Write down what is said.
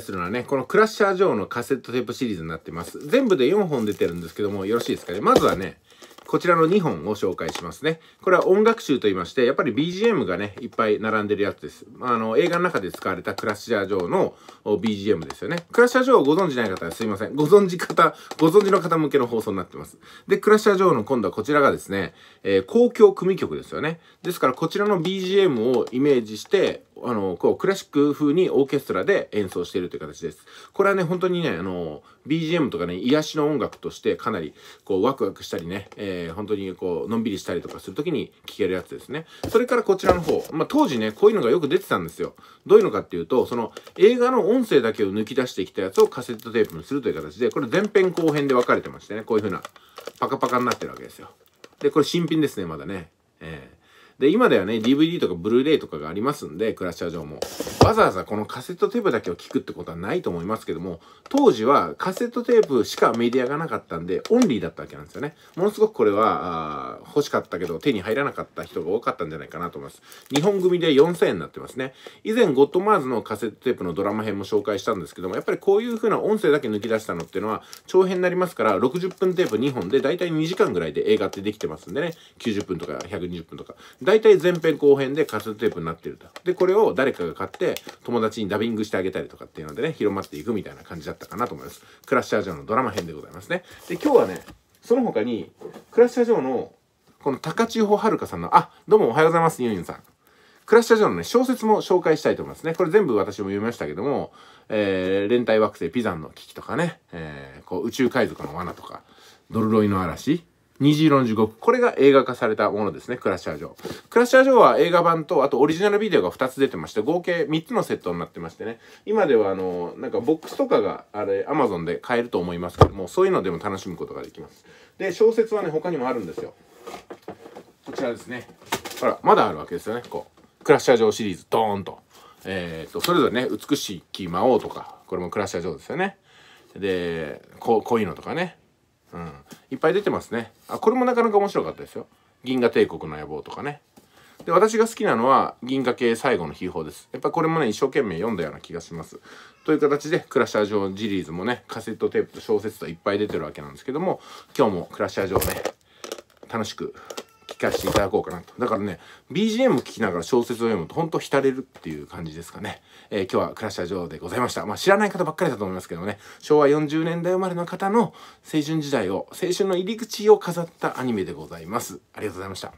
するのはね、このクラッシャー・ジョーのカセットテープシリーズになってます。全部で4本出てるんですけども、よろしいですかね。まずはね、こちらの2本を紹介しますね。これは音楽集と言いまして、やっぱり BGM がね、いっぱい並んでるやつです。あの、映画の中で使われたクラッシャー・ジョーの BGM ですよね。クラッシャー・ジョーをご存知ない方はすいません。ご存知方、ご存知の方向けの放送になってます。で、クラッシャー・ジョーの今度はこちらがですね、えー、公共組曲ですよね。ですからこちらの BGM をイメージして、あの、こう、クラシック風にオーケストラで演奏しているという形です。これはね、本当にね、あの、BGM とかね、癒しの音楽としてかなり、こう、ワクワクしたりね、えー、本当にこう、のんびりしたりとかするときに聴けるやつですね。それからこちらの方。まあ、当時ね、こういうのがよく出てたんですよ。どういうのかっていうと、その、映画の音声だけを抜き出してきたやつをカセットテープにするという形で、これ前編後編で分かれてましてね、こういう風な、パカパカになってるわけですよ。で、これ新品ですね、まだね。えーで、今ではね、DVD とかブルーレイとかがありますんで、クラッシャー上も。わざわざこのカセットテープだけを聞くってことはないと思いますけども、当時はカセットテープしかメディアがなかったんで、オンリーだったわけなんですよね。ものすごくこれは、欲しかったけど手に入らなかった人が多かったんじゃないかなと思います。日本組で4000円になってますね。以前ゴッドマーズのカセットテープのドラマ編も紹介したんですけども、やっぱりこういう風な音声だけ抜き出したのっていうのは長編になりますから、60分テープ2本でだいたい2時間ぐらいで映画ってできてますんでね、90分とか120分とか。だいたい前編後編でカセットテープになってると。で、これを誰かが買って友達にダビングしてあげたりとかっていうのでね、広まっていくみたいな感じだったかなと思います。クラッシャージョーのドラマ編でございますね。で、今日はね、その他に、クラッシャージョのこの高千穂遥さんの、あ、どうもおはようございます、ユンユンさん。クラッシャージョンのね、小説も紹介したいと思いますね。これ全部私も読みましたけども、えー、連帯惑星ピザンの危機とかね、えー、こう宇宙海賊の罠とか、ドルロイの嵐、虹色の地獄。これが映画化されたものですね、クラッシャー城。クラッシャー城は映画版と、あとオリジナルビデオが2つ出てまして、合計3つのセットになってましてね。今ではあの、なんかボックスとかが、あれ、アマゾンで買えると思いますけども、そういうのでも楽しむことができます。で、小説はね、他にもあるんですよ。こちらですねほらまだあるわけですよねこうクラッシャー状シリーズドーンとえっ、とそれぞれね美しき魔王とかこれもクラッシャー状ですよねでここういうのとかねうんいっぱい出てますねあこれもなかなか面白かったですよ銀河帝国の野望とかねで私が好きなのは銀河系最後の秘宝ですやっぱこれもね一生懸命読んだような気がしますという形でクラッシャー状シリーズもねカセットテープと小説といっぱい出てるわけなんですけども今日もクラッシャー状ね楽しくかせていただこうかなと。だからね、BGM 聞きながら小説を読むとほんと浸れるっていう感じですかね。えー、今日はクラッシャー上でございました。まあ知らない方ばっかりだと思いますけどね、昭和40年代生まれの方の青春時代を、青春の入り口を飾ったアニメでございます。ありがとうございました。